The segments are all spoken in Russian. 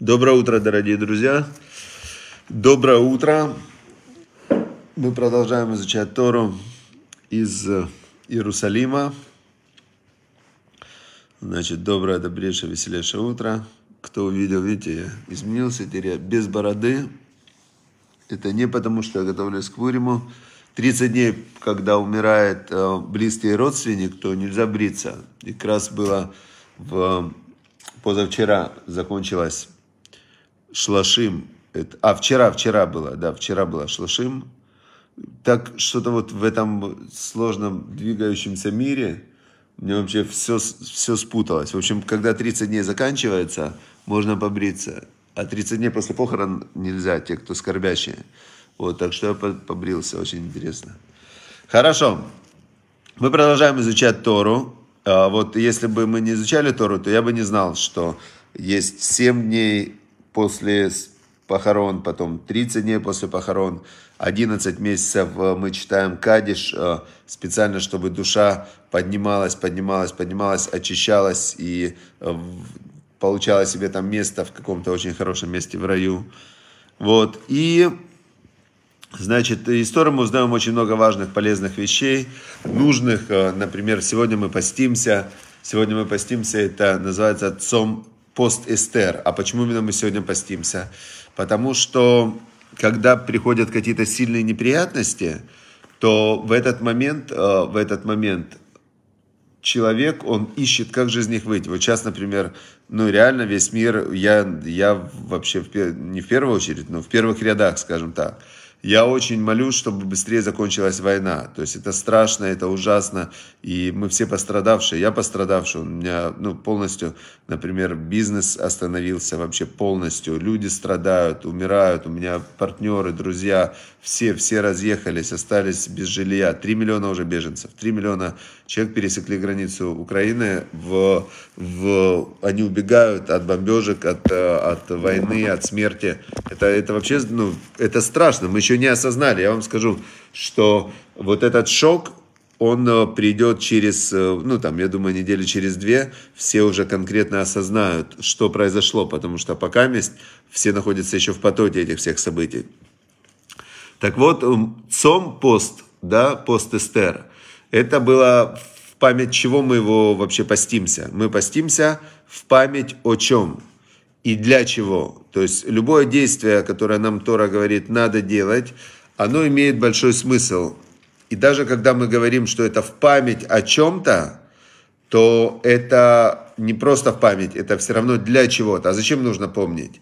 Доброе утро, дорогие друзья. Доброе утро. Мы продолжаем изучать Тору из э, Иерусалима. Значит, доброе, добрейшее, веселейшее утро. Кто увидел, видите, я изменился теперь без бороды. Это не потому, что я готовлюсь к Пуриму. 30 дней, когда умирает э, близкий родственник, то нельзя бриться. И как раз было в э, позавчера закончилась Шлашим, это, а вчера, вчера было, да, вчера было Шлашим, так что-то вот в этом сложном двигающемся мире, мне вообще все, все спуталось. В общем, когда 30 дней заканчивается, можно побриться. А 30 дней после похорон нельзя, те, кто скорбящие. Вот, так что я побрился, очень интересно. Хорошо. Мы продолжаем изучать Тору. А, вот если бы мы не изучали Тору, то я бы не знал, что есть 7 дней после похорон, потом 30 дней после похорон, 11 месяцев э, мы читаем Кадиш, э, специально, чтобы душа поднималась, поднималась, поднималась, очищалась и э, получала себе там место в каком-то очень хорошем месте в раю. Вот, и Значит, из Торы мы узнаем очень много важных, полезных вещей, нужных. Например, сегодня мы постимся. Сегодня мы постимся, это называется отцом пост Эстер. А почему именно мы сегодня постимся? Потому что, когда приходят какие-то сильные неприятности, то в этот момент, э, в этот момент человек, он ищет, как же из них выйти. Вот сейчас, например, ну реально весь мир, я, я вообще в, не в первую очередь, но в первых рядах, скажем так. Я очень молюсь, чтобы быстрее закончилась война. То есть это страшно, это ужасно. И мы все пострадавшие. Я пострадавший. У меня ну, полностью, например, бизнес остановился вообще полностью. Люди страдают, умирают. У меня партнеры, друзья, все, все разъехались, остались без жилья. три миллиона уже беженцев. три миллиона человек пересекли границу Украины. В, в, они убегают от бомбежек, от, э, от войны, от смерти. Это, это вообще ну, это страшно. Мы еще не осознали. Я вам скажу, что вот этот шок, он э, придет через, э, ну там, я думаю, недели через две, все уже конкретно осознают, что произошло, потому что пока месть, все находятся еще в потоке этих всех событий. Так вот, эм, Цом пост, да, пост Эстер, это было в память чего мы его вообще постимся? Мы постимся в память о чем? и для чего. То есть любое действие, которое нам Тора говорит, надо делать, оно имеет большой смысл. И даже когда мы говорим, что это в память о чем-то, то это не просто в память, это все равно для чего-то. А зачем нужно помнить?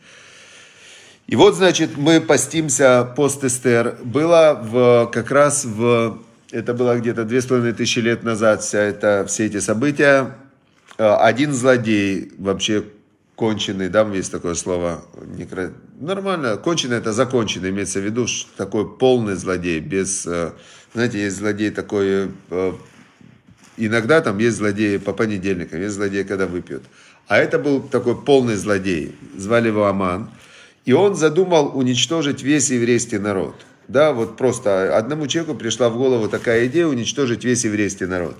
И вот, значит, мы постимся пост Эстер. Было в, как раз в... Это было где-то две с половиной тысячи лет назад вся это, все эти события. Э, один злодей, вообще конченый, там есть такое слово, некро... нормально, конченый это законченный, имеется в виду такой полный злодей, без, э, знаете, есть злодей такой, э, иногда там есть злодеи по понедельникам, есть злодеи, когда выпьют. А это был такой полный злодей, звали его Аман, и он задумал уничтожить весь еврейский народ. Да, вот просто одному человеку пришла в голову такая идея уничтожить весь еврейский народ.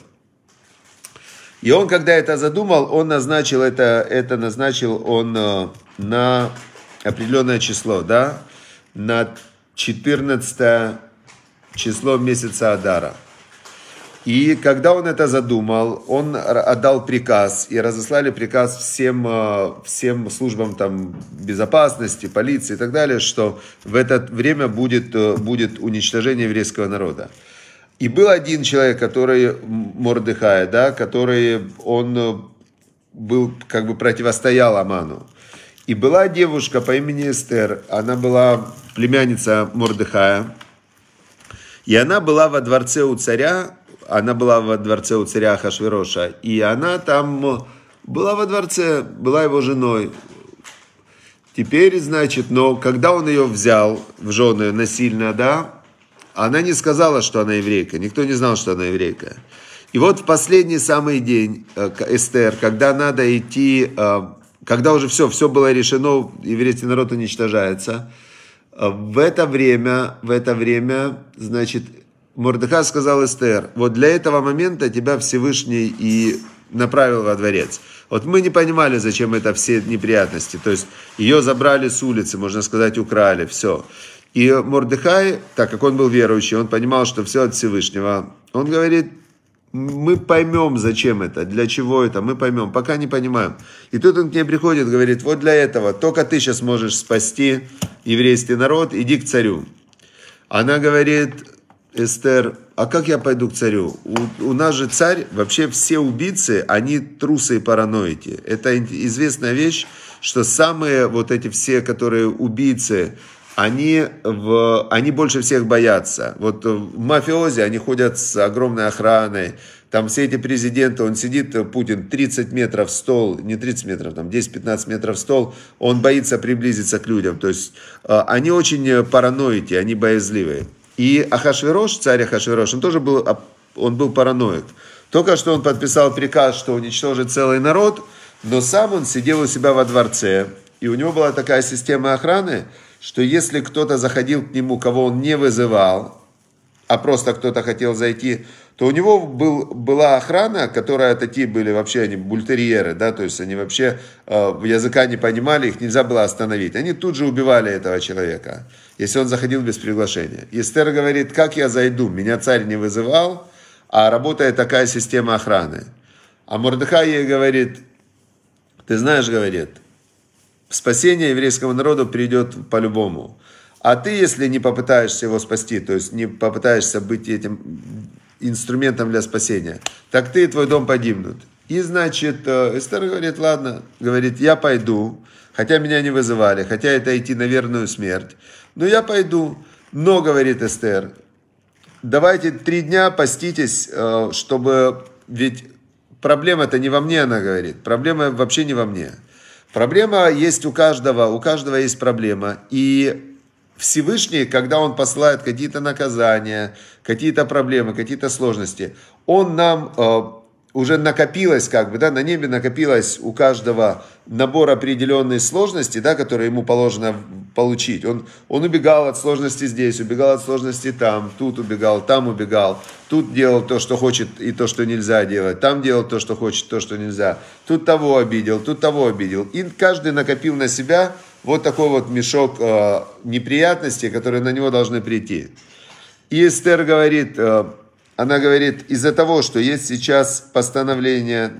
И он, когда это задумал, он назначил это, это назначил он э, на определенное число, да, на 14 число месяца Адара. И когда он это задумал, он отдал приказ, и разослали приказ всем, э, всем службам там, безопасности, полиции и так далее, что в это время будет, э, будет уничтожение еврейского народа. И был один человек, который, Мордыхая, да, который, он э, был, как бы противостоял Аману. И была девушка по имени Эстер, она была племянница Мордыхая, и она была во дворце у царя, она была во дворце у царя Хашвероша, и она там э, была во дворце, была его женой. Теперь, значит, но когда он ее взял в жены насильно, да, она не сказала, что она еврейка. Никто не знал, что она еврейка. И вот в последний самый день э, Эстер, когда надо идти, э, когда уже все, все было решено, еврейский народ уничтожается, э, в это время, в это время, значит, Мордыха сказал Эстер, вот для этого момента тебя Всевышний и направил во дворец. Вот мы не понимали, зачем это все неприятности. То есть ее забрали с улицы, можно сказать, украли, все. И Мордыхай, так как он был верующий, он понимал, что все от Всевышнего. Он говорит, мы поймем, зачем это, для чего это, мы поймем, пока не понимаем. И тут он к ней приходит, говорит, вот для этого, только ты сейчас можешь спасти еврейский народ, иди к царю. Она говорит, Эстер, а как я пойду к царю? У, у нас же царь, вообще все убийцы, они трусы и параноики. Это известная вещь, что самые вот эти все, которые убийцы, они, в, они больше всех боятся. Вот в мафиозе они ходят с огромной охраной, там все эти президенты, он сидит, э, Путин, 30 метров стол, не 30 метров, там 10-15 метров стол, он боится приблизиться к людям. То есть э, они очень э, параноики, они боязливые. И Ахашвирош, царь Ахашвирош, он тоже был, он был параноик. Только что он подписал приказ, что уничтожит целый народ, но сам он сидел у себя во дворце, и у него была такая система охраны, что если кто-то заходил к нему, кого он не вызывал, а просто кто-то хотел зайти, то у него был, была охрана, которая такие были вообще, они бультерьеры, да, то есть они вообще э, языка не понимали, их нельзя было остановить. Они тут же убивали этого человека, если он заходил без приглашения. Эстер говорит, как я зайду, меня царь не вызывал, а работает такая система охраны. А Мордыхай ей говорит, ты знаешь, говорит, спасение еврейского народа придет по-любому. А ты, если не попытаешься его спасти, то есть не попытаешься быть этим инструментом для спасения, так ты и твой дом погибнут. И, значит, э, Эстер говорит, ладно, говорит, я пойду, хотя меня не вызывали, хотя это идти на верную смерть, но я пойду. Но, говорит Эстер, давайте три дня поститесь, э, чтобы... Ведь проблема-то не во мне, она говорит, проблема вообще не во мне. Проблема есть у каждого, у каждого есть проблема. И Всевышний, когда Он посылает какие-то наказания, какие-то проблемы, какие-то сложности, Он нам э, уже накопилось, как бы, да, на небе накопилось у каждого набор определенной сложности, да, которые ему положено получить. Он, он убегал от сложности здесь, убегал от сложности там, тут убегал, там убегал, тут делал то, что хочет и то, что нельзя делать, там делал то, что хочет, то, что нельзя, тут того обидел, тут того обидел. И каждый накопил на себя вот такой вот мешок э, неприятностей, которые на него должны прийти. И Эстер говорит, э, она говорит, из-за того, что есть сейчас постановление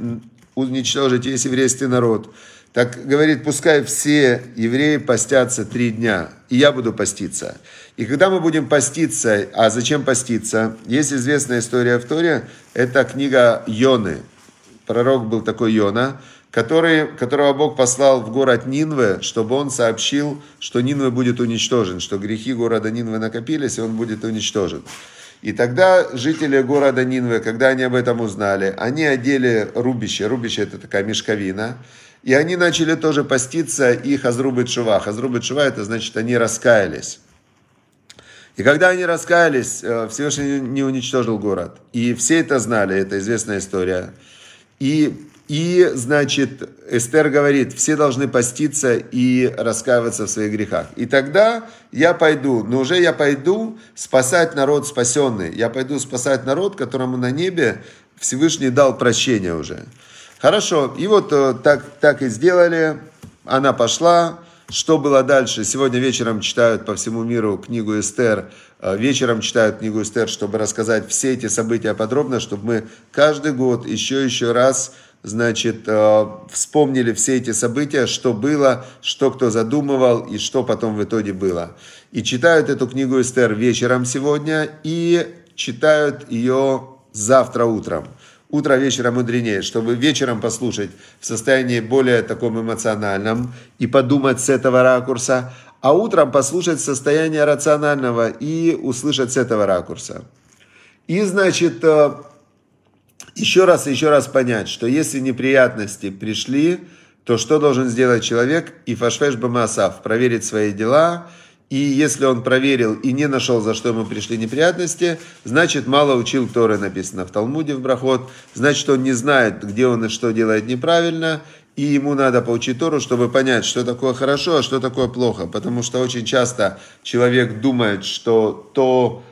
уничтожить весь еврейский народ, так говорит, пускай все евреи постятся три дня, и я буду поститься. И когда мы будем поститься, а зачем поститься? Есть известная история в Торе, это книга Йоны. Пророк был такой Йона, который, которого Бог послал в город Нинве, чтобы он сообщил, что Нинве будет уничтожен, что грехи города Нинве накопились, и он будет уничтожен. И тогда жители города Нинве, когда они об этом узнали, они одели рубище. Рубище – это такая мешковина – и они начали тоже поститься, и хазрубы чува. Хазрубы чува, это значит, они раскаялись. И когда они раскаялись, э, Всевышний не уничтожил город. И все это знали, это известная история. И, и значит, Эстер говорит, все должны поститься и раскаиваться в своих грехах. И тогда я пойду, но уже я пойду спасать народ спасенный. Я пойду спасать народ, которому на небе Всевышний дал прощение уже. Хорошо, и вот э, так, так и сделали. Она пошла. Что было дальше? Сегодня вечером читают по всему миру книгу Эстер. Э, вечером читают книгу Эстер, чтобы рассказать все эти события подробно, чтобы мы каждый год еще еще раз значит, э, вспомнили все эти события, что было, что кто задумывал и что потом в итоге было. И читают эту книгу Эстер вечером сегодня и читают ее завтра утром утро вечером мудренее, чтобы вечером послушать в состоянии более таком эмоциональном и подумать с этого ракурса, а утром послушать состояние рационального и услышать с этого ракурса. И, значит, э, еще раз еще раз понять, что если неприятности пришли, то что должен сделать человек? И фашфеш бамасав, проверить свои дела – и если он проверил и не нашел, за что ему пришли неприятности, значит, мало учил Торы, написано в Талмуде, в Брахот. Значит, он не знает, где он и что делает неправильно, и ему надо поучить Тору, чтобы понять, что такое хорошо, а что такое плохо. Потому что очень часто человек думает, что то,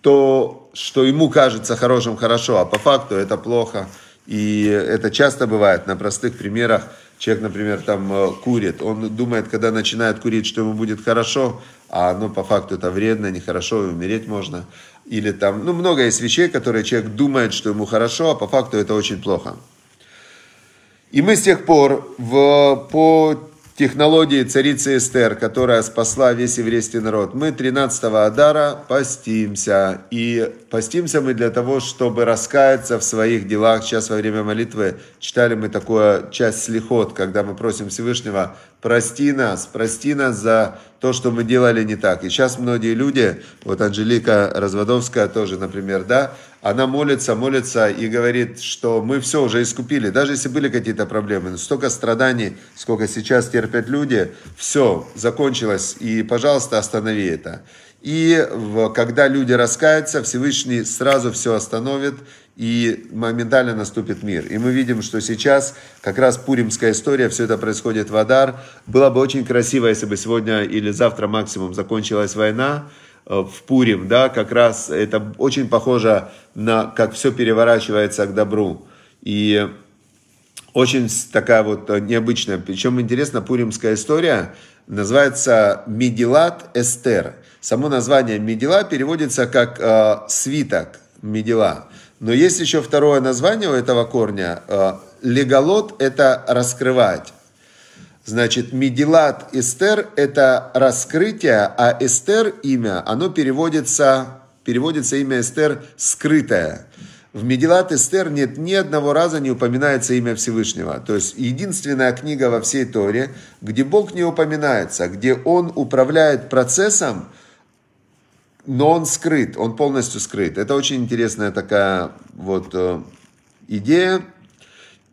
то что ему кажется хорошим, хорошо, а по факту это плохо. И это часто бывает на простых примерах. Человек, например, там э, курит, он думает, когда начинает курить, что ему будет хорошо, а оно ну, по факту это вредно, нехорошо, и умереть можно. Или там, ну, много есть вещей, которые человек думает, что ему хорошо, а по факту это очень плохо. И мы с тех пор в, по технологии царицы Эстер, которая спасла весь еврейский народ, мы 13-го Адара постимся. И постимся мы для того, чтобы раскаяться в своих делах. Сейчас во время молитвы читали мы такую часть слихот, когда мы просим Всевышнего прости нас, прости нас за то, что мы делали не так. И сейчас многие люди, вот Анжелика Разводовская тоже, например, да, она молится, молится и говорит, что мы все уже искупили, даже если были какие-то проблемы, но столько страданий, сколько сейчас терпят люди, все, закончилось, и, пожалуйста, останови это. И когда люди раскаются, Всевышний сразу все остановит, и моментально наступит мир. И мы видим, что сейчас как раз пуримская история, все это происходит в Адар. Было бы очень красиво, если бы сегодня или завтра максимум закончилась война, э, в Пурим, да, как раз это очень похоже на как все переворачивается к добру. И очень такая вот э, необычная. Причем интересно, пуримская история, называется Медилат Эстер. Само название Медила переводится как э, свиток Медила. Но есть еще второе название у этого корня. Э, Леголот – это раскрывать. Значит, медилат эстер – это раскрытие, а эстер – имя, оно переводится, переводится имя эстер «скрытое». В Медилат Эстер нет ни одного раза не упоминается имя Всевышнего. То есть единственная книга во всей Торе, где Бог не упоминается, где Он управляет процессом – но он скрыт, он полностью скрыт. Это очень интересная такая вот э, идея.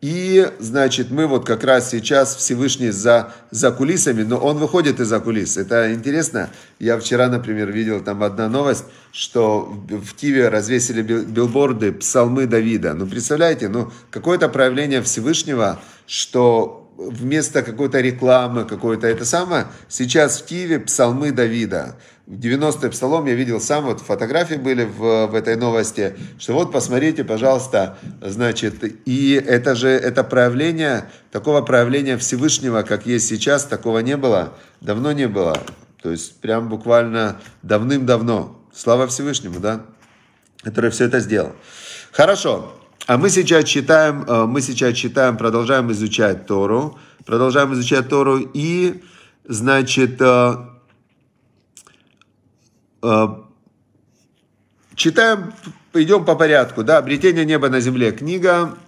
И, значит, мы вот как раз сейчас Всевышний за, за кулисами, но он выходит из-за кулис. Это интересно. Я вчера, например, видел там одна новость, что в Киеве развесили билборды «Псалмы Давида». Ну, представляете, ну, какое-то проявление Всевышнего, что вместо какой-то рекламы, какой-то это самое, сейчас в Киеве псалмы Давида. 90-й псалом я видел сам, вот фотографии были в, в этой новости, что вот посмотрите, пожалуйста, значит, и это же, это проявление, такого проявления Всевышнего, как есть сейчас, такого не было, давно не было, то есть прям буквально давным-давно. Слава Всевышнему, да, который все это сделал. Хорошо, а мы сейчас читаем, э, мы сейчас читаем, продолжаем изучать Тору, продолжаем изучать Тору и, значит, э, э, читаем, идем по порядку, да, «Обретение неба на земле», книга,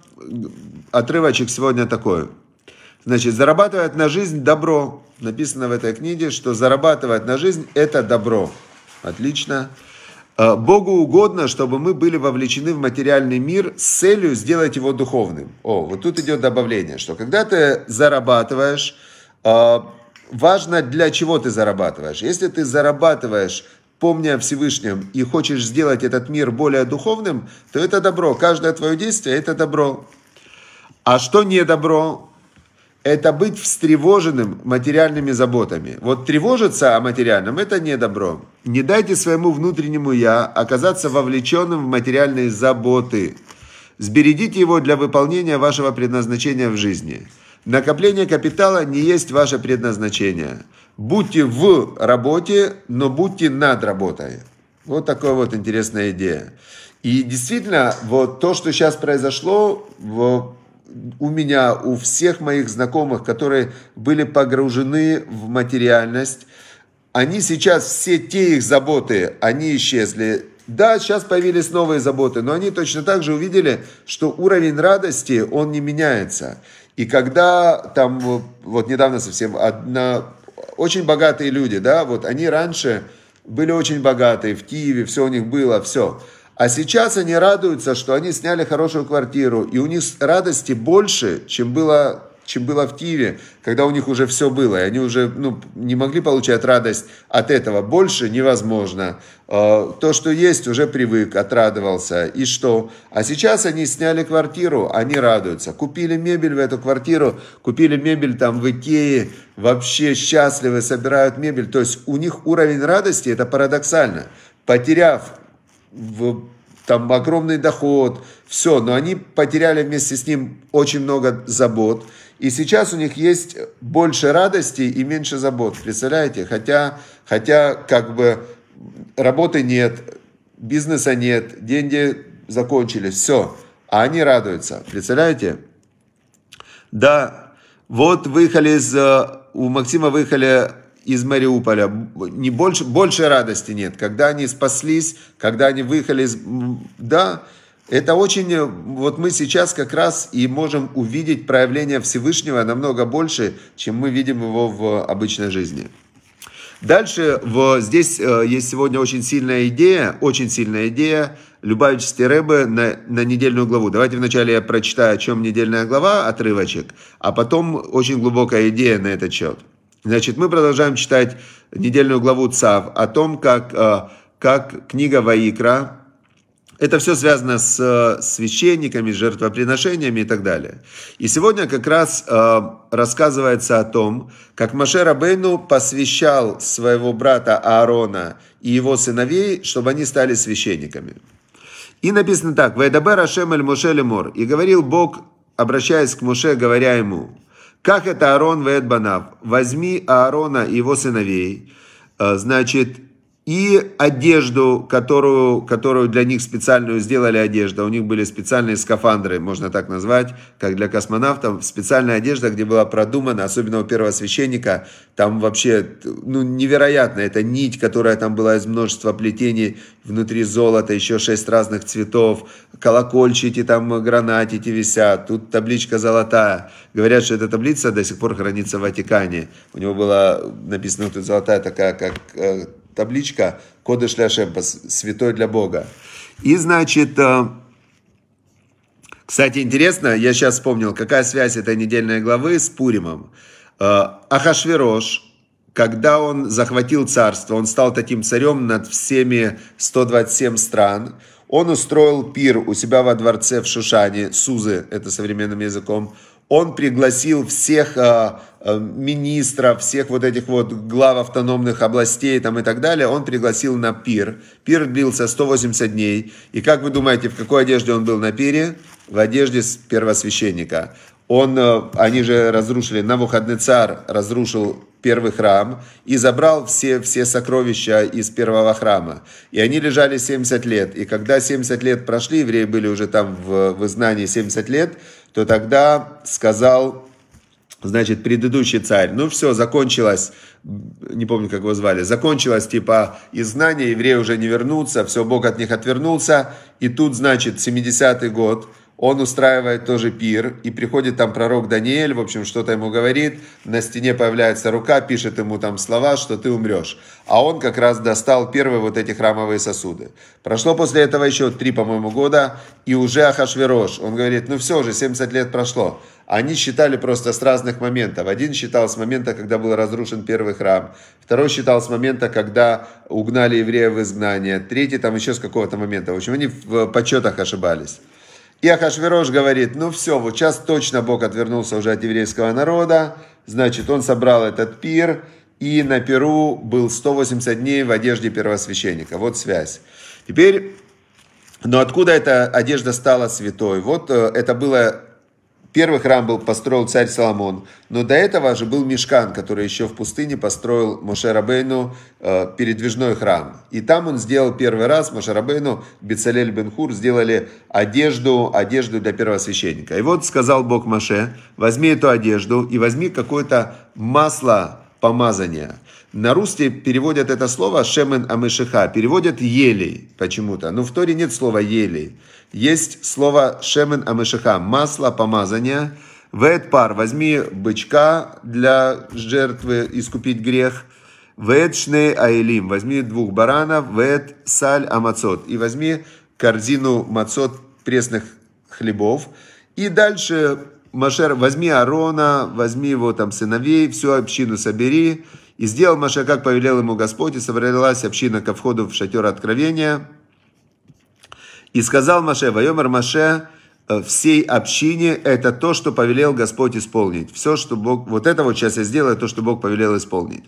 отрывочек сегодня такой. Значит, зарабатывает на жизнь добро. Написано в этой книге, что зарабатывать на жизнь – это добро. Отлично. Отлично. Э, Богу угодно, чтобы мы были вовлечены в материальный мир с целью сделать его духовным. О, вот тут идет добавление, что когда ты зарабатываешь, э, важно, для чего ты зарабатываешь. Если ты зарабатываешь помня о Всевышнем, и хочешь сделать этот мир более духовным, то это добро. Каждое твое действие – это добро. А что не добро? это быть встревоженным материальными заботами. Вот тревожиться о материальном – это не добро. Не дайте своему внутреннему «я» оказаться вовлеченным в материальные заботы. Сберегите его для выполнения вашего предназначения в жизни. Накопление капитала не есть ваше предназначение. Будьте в работе, но будьте над работой. Вот такая вот интересная идея. И действительно, вот то, что сейчас произошло, вот у меня, у всех моих знакомых, которые были погружены в материальность, они сейчас, все те их заботы, они исчезли. Да, сейчас появились новые заботы, но они точно так же увидели, что уровень радости, он не меняется. И когда там, вот недавно совсем, одна, очень богатые люди, да, вот они раньше были очень богатые, в Киеве все у них было, все. А сейчас они радуются, что они сняли хорошую квартиру, и у них радости больше, чем было чем было в Киеве, когда у них уже все было, и они уже ну, не могли получать радость от этого. Больше невозможно. А, то, что есть, уже привык, отрадовался. И что? А сейчас они сняли квартиру, они радуются. Купили мебель в эту квартиру, купили мебель там в Икее, вообще счастливы, собирают мебель. То есть у них уровень радости, это парадоксально. Потеряв в, там огромный доход, все, но они потеряли вместе с ним очень много забот. И сейчас у них есть больше радости и меньше забот, представляете? Хотя, хотя как бы работы нет, бизнеса нет, деньги закончились, все. А они радуются, представляете? Да, вот выехали из, э, у Максима выехали из Мариуполя. Не больше, больше радости нет. Когда они спаслись, когда они выехали, из... да, это очень, э, вот мы сейчас как раз и можем увидеть проявление Всевышнего намного больше, чем мы видим его в обычной жизни. Дальше в, здесь э, есть сегодня очень сильная идея, очень сильная идея Любавич Стеребе на, на недельную главу. Давайте вначале я прочитаю, о чем недельная глава, отрывочек, а потом очень глубокая идея на этот счет. Значит, мы продолжаем читать недельную главу Цав о том, как, э, как книга Ваикра, это все связано с э, священниками, жертвоприношениями и так далее. И сегодня как раз э, рассказывается о том, как Маше Рабейну посвящал своего брата Аарона и его сыновей, чтобы они стали священниками. И написано так, «Вайдабер Ашем эль Моше лемор». И говорил Бог, обращаясь к Моше, говоря ему, как это Аарон Вэдбанав? Возьми Аарона и его сыновей, э, значит, и одежду, которую, которую для них специальную сделали одежда. У них были специальные скафандры, можно так назвать, как для космонавтов. Специальная одежда, где была продумана, особенно у первого священника, там вообще ну, невероятно. Это нить, которая там была из множества плетений, внутри золота, еще шесть разных цветов, колокольчики там, гранатики висят, тут табличка золотая. Говорят, что эта таблица до сих пор хранится в Ватикане. У него была написана тут золотая такая, как э, табличка Кодыш Ляшем, святой для Бога. И, значит, э, кстати, интересно, я сейчас вспомнил, какая связь этой недельной главы с Пуримом. Э, Ахашвирош, когда он захватил царство, он стал таким царем над всеми 127 стран, он устроил пир у себя во дворце в Шушане, Сузы, это современным языком, он пригласил всех э, э, министров, всех вот этих вот глав автономных областей там и так далее, он пригласил на пир. Пир длился 180 дней. И как вы думаете, в какой одежде он был на пире? В одежде первосвященника. Он, э, они же разрушили, Навуходнецар разрушил первый храм и забрал все, все сокровища из первого храма. И они лежали 70 лет. И когда 70 лет прошли, евреи были уже там в, в изгнании 70 лет, то тогда сказал, значит, предыдущий царь, ну все, закончилось, не помню, как его звали, закончилось типа изгнание, евреи уже не вернутся, все, Бог от них отвернулся, и тут, значит, 70-й год – он устраивает тоже пир, и приходит там пророк Даниэль, в общем, что-то ему говорит, на стене появляется рука, пишет ему там слова, что ты умрешь. А он как раз достал первые вот эти храмовые сосуды. Прошло после этого еще три, по-моему, года, и уже Ахашверош, он говорит, ну все, уже 70 лет прошло. Они считали просто с разных моментов. Один считал с момента, когда был разрушен первый храм. Второй считал с момента, когда угнали евреев в изгнание. Третий там еще с какого-то момента. В общем, они в подсчетах ошибались. И Ахашверош говорит, ну все, вот сейчас точно Бог отвернулся уже от еврейского народа, значит, он собрал этот пир, и на Перу был 180 дней в одежде первосвященника. Вот связь. Теперь, но откуда эта одежда стала святой? Вот э, это было Первый храм был построил царь Соломон, но до этого же был Мешкан, который еще в пустыне построил Мошерабейну э, передвижной храм. И там он сделал первый раз, Мошерабейну, Бецалель Бенхур сделали одежду, одежду для первосвященника. И вот сказал Бог Моше, возьми эту одежду и возьми какое-то масло помазания, на русский переводят это слово «шемен амышиха», переводят «елей» почему-то. Но в Торе нет слова «елей». Есть слово «шемен амышиха», масло помазания. «Вэт пар» – возьми бычка для жертвы искупить грех. «Вэт шней аэлим» – возьми двух баранов. «Вэт саль амацот» – и возьми корзину мацот пресных хлебов. И дальше Машер, возьми Арона, возьми его там сыновей, всю общину собери, и сделал Маше, как повелел ему Господь, и собралась община ко входу в шатер откровения. И сказал Маше, Вайомер Маше, э, всей общине это то, что повелел Господь исполнить. Все, что Бог, вот это вот сейчас я сделаю, то, что Бог повелел исполнить.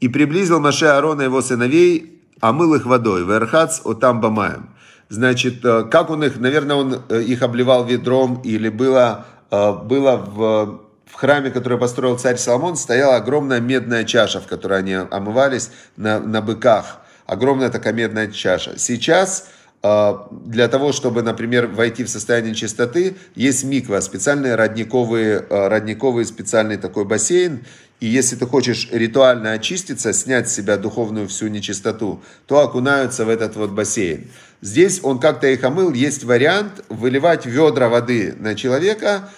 И приблизил Маше Аарона и его сыновей, омыл их водой, верхац отам бамаем. Значит, э, как он их, наверное, он э, их обливал ведром или было, было в в храме, который построил царь Соломон, стояла огромная медная чаша, в которой они омывались на, на быках. Огромная такая медная чаша. Сейчас а, для того, чтобы, например, войти в состояние чистоты, есть миква, специальные родниковые, а, родниковый специальный такой бассейн. И если ты хочешь ритуально очиститься, снять с себя духовную всю нечистоту, то окунаются в этот вот бассейн. Здесь он как-то их омыл. Есть вариант выливать ведра воды на человека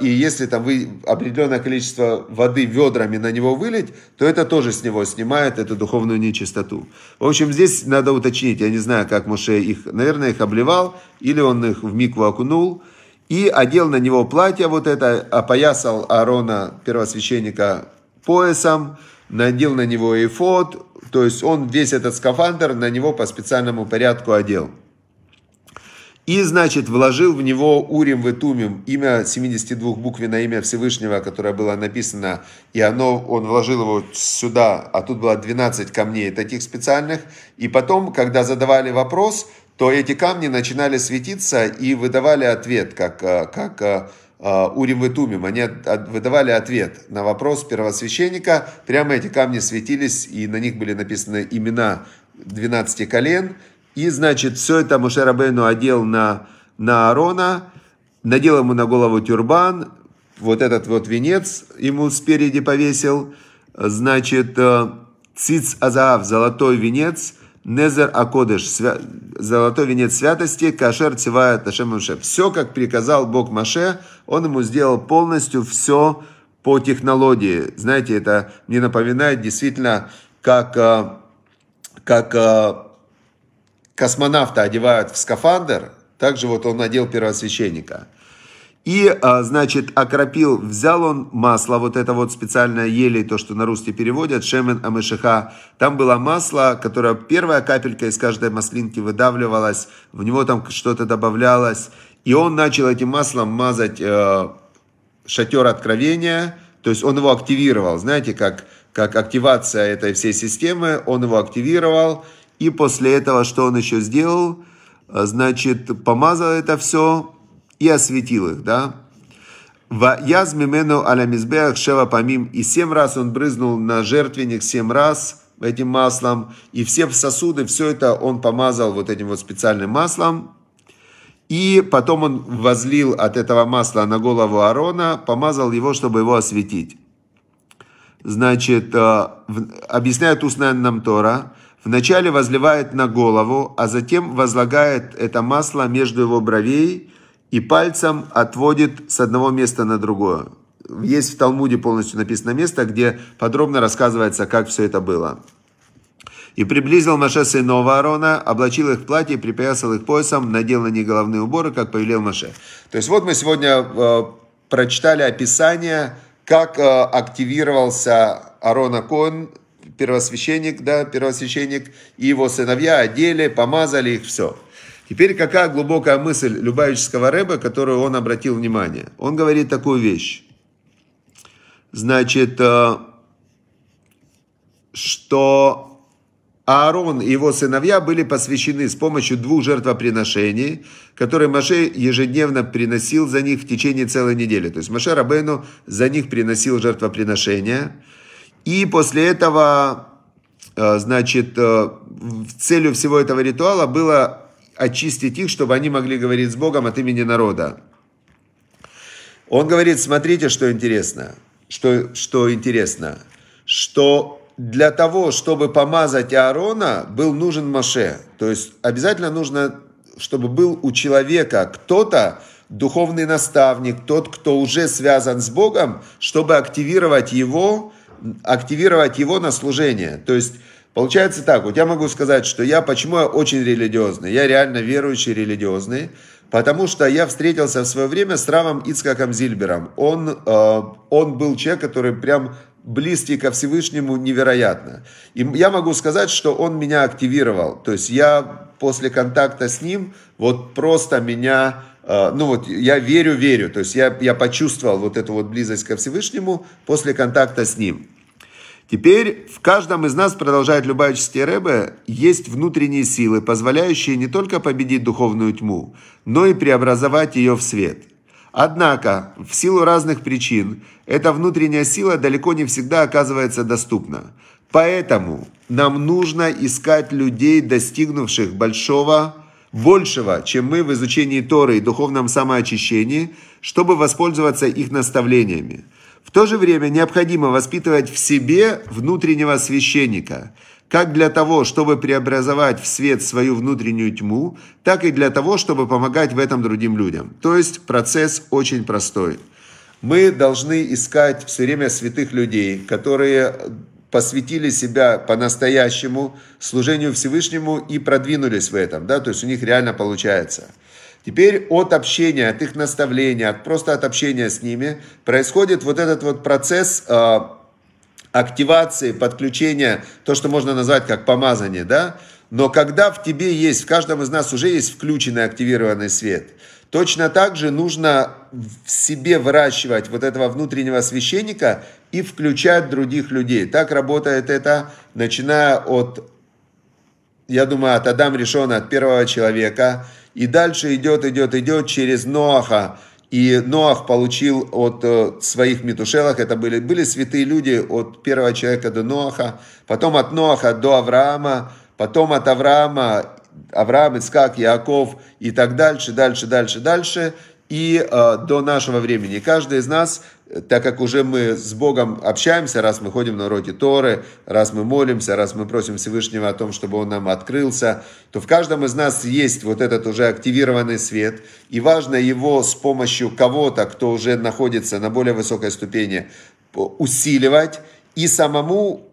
и если там вы определенное количество воды ведрами на него вылить, то это тоже с него снимает эту духовную нечистоту. В общем, здесь надо уточнить, я не знаю, как Моше их, наверное, их обливал, или он их в микву окунул, и одел на него платье вот это, опоясал Аарона, первосвященника, поясом, надел на него эфот, то есть он весь этот скафандр на него по специальному порядку одел. И, значит, вложил в него Урим Ветумим, имя 72 буквенное имя Всевышнего, которое было написано, и оно, он вложил его сюда, а тут было 12 камней таких специальных. И потом, когда задавали вопрос, то эти камни начинали светиться и выдавали ответ, как, э, как э, э, Урим и они выдавали ответ на вопрос первосвященника. Прямо эти камни светились, и на них были написаны имена 12 колен, и, значит, все это Моше Рабейну одел на, на Аарона, надел ему на голову тюрбан, вот этот вот венец ему спереди повесил, значит, э, циц Азаав, золотой венец, Незер Акодыш, свя... золотой венец святости, Кашер Цивая Ташем Маше. Все, как приказал Бог Маше, он ему сделал полностью все по технологии. Знаете, это мне напоминает действительно, как, э, как э, космонавта одевают в скафандр, также вот он надел первосвященника. И, а, значит, окропил, взял он масло, вот это вот специальное елей, то, что на русский переводят, шемен амешиха. Там было масло, которое первая капелька из каждой маслинки выдавливалась, в него там что-то добавлялось. И он начал этим маслом мазать э, шатер откровения, то есть он его активировал, знаете, как, как активация этой всей системы, он его активировал, и после этого, что он еще сделал? А, значит, помазал это все и осветил их, да? В язмимену аля шева помим. И семь раз он брызнул на жертвенник, семь раз этим маслом. И все сосуды, все это он помазал вот этим вот специальным маслом. И потом он возлил от этого масла на голову Аарона, помазал его, чтобы его осветить. Значит, а, объясняет устная нам Тора, Вначале возливает на голову, а затем возлагает это масло между его бровей и пальцем отводит с одного места на другое. Есть в Талмуде полностью написано место, где подробно рассказывается, как все это было. И приблизил Маше сынов Аарона, облачил их в платье, припоясал их поясом, надел на них головные уборы, как повелел Маше. То есть вот мы сегодня э, прочитали описание, как э, активировался Аарона Коэн первосвященник, да, первосвященник и его сыновья одели, помазали их, все. Теперь какая глубокая мысль Любавического Рэба, которую он обратил внимание? Он говорит такую вещь. Значит, э, что Аарон и его сыновья были посвящены с помощью двух жертвоприношений, которые Маше ежедневно приносил за них в течение целой недели. То есть Маше Рабейну за них приносил жертвоприношения – и после этого, э, значит, э, целью всего этого ритуала было очистить их, чтобы они могли говорить с Богом от имени народа. Он говорит, смотрите, что интересно, что, что интересно, что для того, чтобы помазать Аарона, был нужен Маше. То есть обязательно нужно, чтобы был у человека кто-то, духовный наставник, тот, кто уже связан с Богом, чтобы активировать его активировать его на служение. То есть Получается так, вот я могу сказать, что я, почему я очень религиозный, я реально верующий религиозный, потому что я встретился в свое время с Равом Ицхаком Зильбером. Он, э, он был человек, который прям близкий ко Всевышнему невероятно. И я могу сказать, что он меня активировал. То есть я после контакта с ним, вот просто меня а, ну вот я верю, верю, то есть я, я почувствовал вот эту вот близость ко Всевышнему после контакта с Ним. Теперь в каждом из нас, продолжает Любавический Рэбе, есть внутренние силы, позволяющие не только победить духовную тьму, но и преобразовать ее в свет. Однако, в силу разных причин, эта внутренняя сила далеко не всегда оказывается доступна. Поэтому нам нужно искать людей, достигнувших большого большего, чем мы в изучении Торы и духовном самоочищении, чтобы воспользоваться их наставлениями. В то же время необходимо воспитывать в себе внутреннего священника, как для того, чтобы преобразовать в свет свою внутреннюю тьму, так и для того, чтобы помогать в этом другим людям. То есть процесс очень простой. Мы должны искать все время святых людей, которые посвятили себя по-настоящему служению Всевышнему и продвинулись в этом, да, то есть у них реально получается. Теперь от общения, от их наставления, от просто от общения с ними происходит вот этот вот процесс э, активации, подключения, то, что можно назвать как помазание, да, но когда в тебе есть, в каждом из нас уже есть включенный активированный свет – Точно так же нужно в себе выращивать вот этого внутреннего священника и включать других людей. Так работает это, начиная от, я думаю, от Адам Решона, от первого человека. И дальше идет, идет, идет через Ноаха. И Ноах получил от э, своих метушелах, это были, были святые люди от первого человека до Ноаха, потом от Ноаха до Авраама, потом от Авраама Авраам, Искак, Яков и так дальше, дальше, дальше, дальше, и э, до нашего времени. каждый из нас, э, так как уже мы с Богом общаемся, раз мы ходим на уроки Торы, раз мы молимся, раз мы просим Всевышнего о том, чтобы Он нам открылся, то в каждом из нас есть вот этот уже активированный свет, и важно его с помощью кого-то, кто уже находится на более высокой ступени, усиливать и самому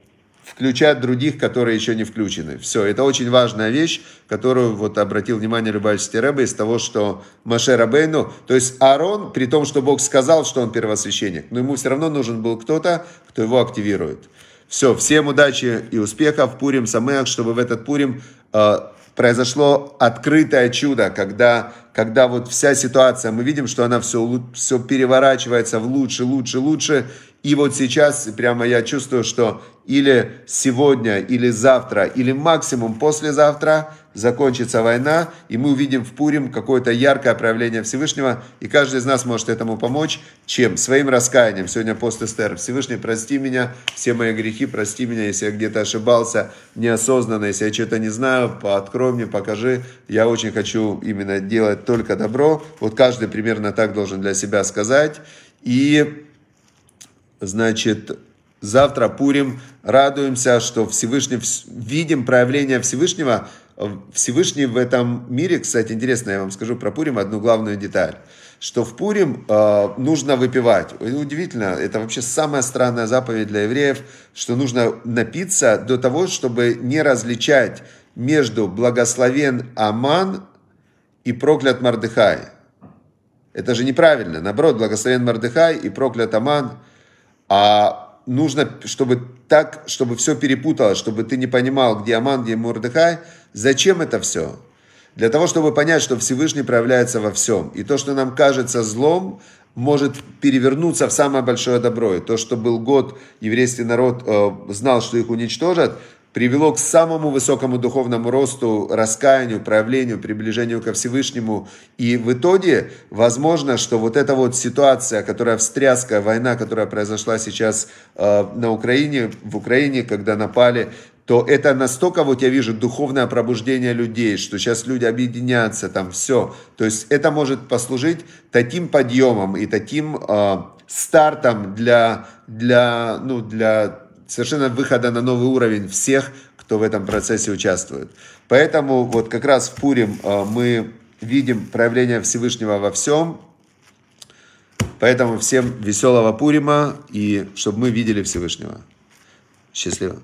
включать других, которые еще не включены. Все, это очень важная вещь, которую вот обратил внимание Любавичский Рэбе из того, что Маше Рабейну, то есть Аарон, при том, что Бог сказал, что он первосвященник, но ему все равно нужен был кто-то, кто его активирует. Все, всем удачи и успехов, Пурим Самеах, чтобы в этот Пурим э, произошло открытое чудо, когда, когда вот вся ситуация, мы видим, что она все, все переворачивается в лучше, лучше, лучше, и вот сейчас прямо я чувствую, что или сегодня, или завтра, или максимум послезавтра закончится война, и мы увидим в Пурим какое-то яркое проявление Всевышнего, и каждый из нас может этому помочь. Чем? Своим раскаянием. Сегодня пост Эстер. Всевышний, прости меня, все мои грехи, прости меня, если я где-то ошибался неосознанно, если я что-то не знаю, открой мне, покажи. Я очень хочу именно делать только добро. Вот каждый примерно так должен для себя сказать. И Значит, завтра Пурим, радуемся, что Всевышний, видим проявление Всевышнего. Э, Всевышний в этом мире, кстати, интересно, я вам скажу про Пурим одну главную деталь, что в Пурим э, нужно выпивать. Ну, удивительно, это вообще самая странная заповедь для евреев, что нужно напиться до того, чтобы не различать между благословен Аман и проклят Мардыхай. Это же неправильно. Наоборот, благословен Мардыхай и проклят Аман – а нужно, чтобы так, чтобы все перепуталось, чтобы ты не понимал, где Аман, где Мурдыхай. Зачем это все? Для того, чтобы понять, что Всевышний проявляется во всем. И то, что нам кажется злом, может перевернуться в самое большое добро. И то, что был год, еврейский народ э, знал, что их уничтожат, привело к самому высокому духовному росту, раскаянию, проявлению, приближению ко Всевышнему. И в итоге, возможно, что вот эта вот ситуация, которая встряска, война, которая произошла сейчас э, на Украине, в Украине, когда напали, то это настолько, вот я вижу, духовное пробуждение людей, что сейчас люди объединятся, там все. То есть это может послужить таким подъемом и таким э, стартом для, для, ну, для совершенно выхода на новый уровень всех, кто в этом процессе участвует. Поэтому вот как раз в Пурим э, мы видим проявление Всевышнего во всем. Поэтому всем веселого Пурима и чтобы мы видели Всевышнего. Счастливо.